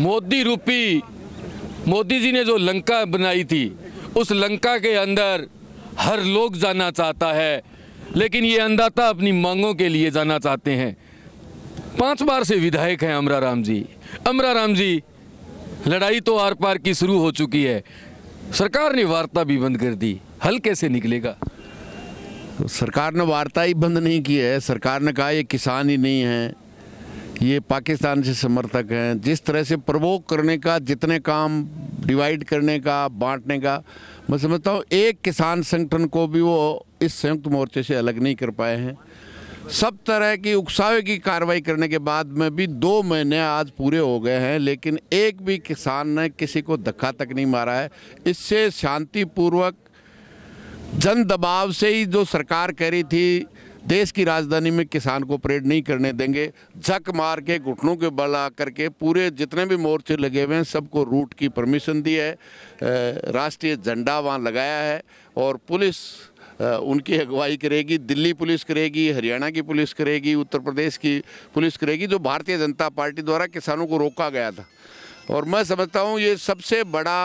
मोदी रूपी मोदी जी ने जो लंका बनाई थी उस लंका के अंदर हर लोग जाना चाहता है लेकिन ये अंदाता अपनी मांगों के लिए जाना चाहते हैं पांच बार से विधायक हैं अमरा राम जी अमरा राम जी लड़ाई तो आर पार की शुरू हो चुकी है सरकार ने वार्ता भी बंद कर दी हल कैसे निकलेगा सरकार ने वार्ता ही बंद नहीं की है सरकार ने कहा ये किसान ही नहीं है ये पाकिस्तान से समर्थक हैं जिस तरह से प्रवोक करने का जितने काम डिवाइड करने का बांटने का मैं समझता हूँ एक किसान संगठन को भी वो इस संयुक्त मोर्चे से अलग नहीं कर पाए हैं सब तरह की उकसावे की कार्रवाई करने के बाद में भी दो महीने आज पूरे हो गए हैं लेकिन एक भी किसान ने किसी को धक्का तक नहीं मारा है इससे शांतिपूर्वक जन दबाव से ही जो सरकार कह रही थी देश की राजधानी में किसान को परेड नहीं करने देंगे झक मार के घुटनों के बल आ करके पूरे जितने भी मोर्चे लगे हुए हैं सबको रूट की परमिशन दी है राष्ट्रीय झंडा वहाँ लगाया है और पुलिस उनकी अगुवाई करेगी दिल्ली पुलिस करेगी हरियाणा की पुलिस करेगी उत्तर प्रदेश की पुलिस करेगी जो भारतीय जनता पार्टी द्वारा किसानों को रोका गया था और मैं समझता हूँ ये सबसे बड़ा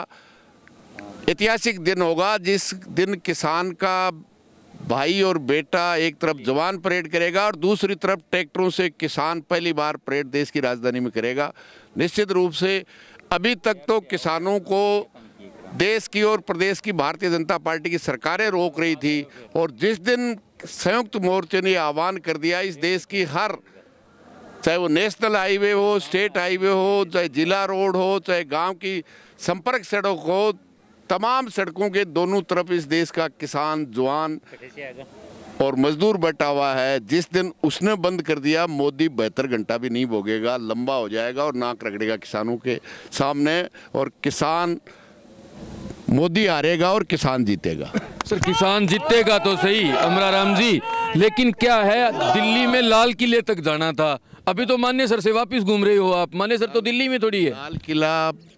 ऐतिहासिक दिन होगा जिस दिन किसान का भाई और बेटा एक तरफ जवान परेड करेगा और दूसरी तरफ ट्रैक्टरों से किसान पहली बार परेड देश की राजधानी में करेगा निश्चित रूप से अभी तक तो किसानों को देश की और प्रदेश की भारतीय जनता पार्टी की सरकारें रोक रही थी और जिस दिन संयुक्त मोर्चे ने आह्वान कर दिया इस देश की हर चाहे वो नेशनल हाईवे हो स्टेट हाईवे हो चाहे जिला रोड हो चाहे गांव की संपर्क सड़क हो तमाम सड़कों के दोनों तरफ इस देश का किसान जवान और मजदूर बैठा हुआ है जिस दिन उसने बंद कर दिया मोदी बेहतर घंटा भी नहीं भोगेगा लंबा हो जाएगा और नाक रगड़ेगा किसानों के सामने और किसान मोदी हारेगा और किसान जीतेगा सर किसान जीतेगा तो सही अमरा राम जी लेकिन क्या है दिल्ली में लाल किले तक जाना था अभी तो मान्य सर से वापस घूम रहे हो आप मान्य सर तो दिल्ली में थोड़ी है लाल किला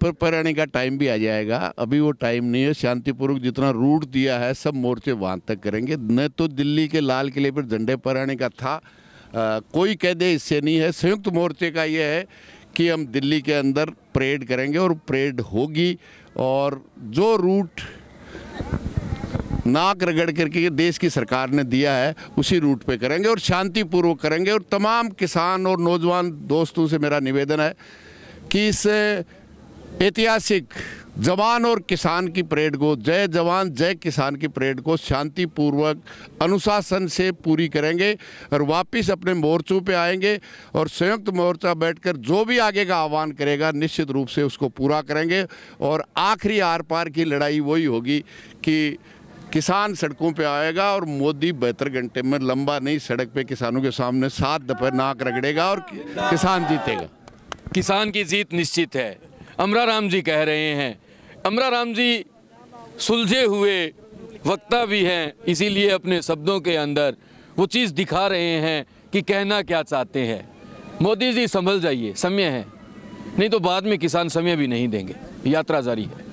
पर रहने का टाइम भी आ जाएगा अभी वो टाइम नहीं है शांतिपूर्वक जितना रूट दिया है सब मोर्चे वहाँ तक करेंगे न तो दिल्ली के लाल किले पर झंडे पढ़ाने का था आ, कोई कह दे इससे नहीं है संयुक्त मोर्चे का यह है कि हम दिल्ली के अंदर परेड करेंगे और परेड होगी और जो रूट नाक रगड़ करके देश की सरकार ने दिया है उसी रूट पे करेंगे और शांतिपूर्वक करेंगे और तमाम किसान और नौजवान दोस्तों से मेरा निवेदन है कि इस ऐतिहासिक जवान और किसान की परेड को जय जवान जय किसान की परेड को शांतिपूर्वक अनुशासन से पूरी करेंगे और वापस अपने मोर्चों पे आएंगे और संयुक्त मोर्चा बैठकर जो भी आगे का आह्वान करेगा निश्चित रूप से उसको पूरा करेंगे और आखिरी आर पार की लड़ाई वही होगी कि किसान सड़कों पे आएगा और मोदी बेहतर घंटे में लंबा नहीं सड़क पे किसानों के सामने सात दफे नाक रगड़ेगा और किसान जीतेगा किसान की जीत निश्चित है अमरा राम जी कह रहे हैं अमरा राम जी सुलझे हुए वक्ता भी हैं इसीलिए अपने शब्दों के अंदर वो चीज़ दिखा रहे हैं कि कहना क्या चाहते हैं मोदी जी संभल जाइए समय है नहीं तो बाद में किसान समय भी नहीं देंगे यात्रा जारी है